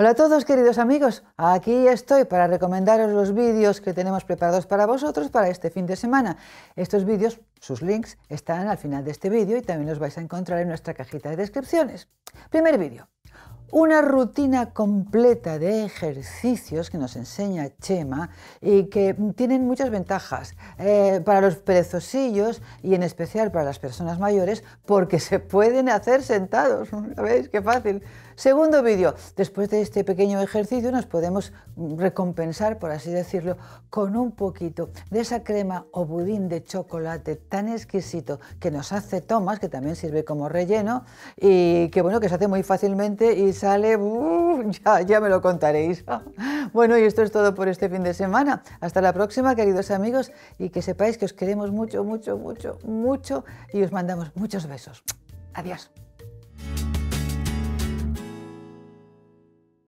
Hola a todos queridos amigos, aquí estoy para recomendaros los vídeos que tenemos preparados para vosotros para este fin de semana. Estos vídeos, sus links, están al final de este vídeo y también los vais a encontrar en nuestra cajita de descripciones. Primer vídeo, una rutina completa de ejercicios que nos enseña Chema y que tienen muchas ventajas eh, para los perezosillos y en especial para las personas mayores porque se pueden hacer sentados, ¿sabéis? ¡Qué fácil! Segundo vídeo, después de este pequeño ejercicio nos podemos recompensar, por así decirlo, con un poquito de esa crema o budín de chocolate tan exquisito que nos hace tomas, que también sirve como relleno y que bueno, que se hace muy fácilmente y sale, ya me lo contaréis. bueno, y esto es todo por este fin de semana. Hasta la próxima, queridos amigos, y que sepáis que os queremos mucho, mucho, mucho, mucho y os mandamos muchos besos. Adiós.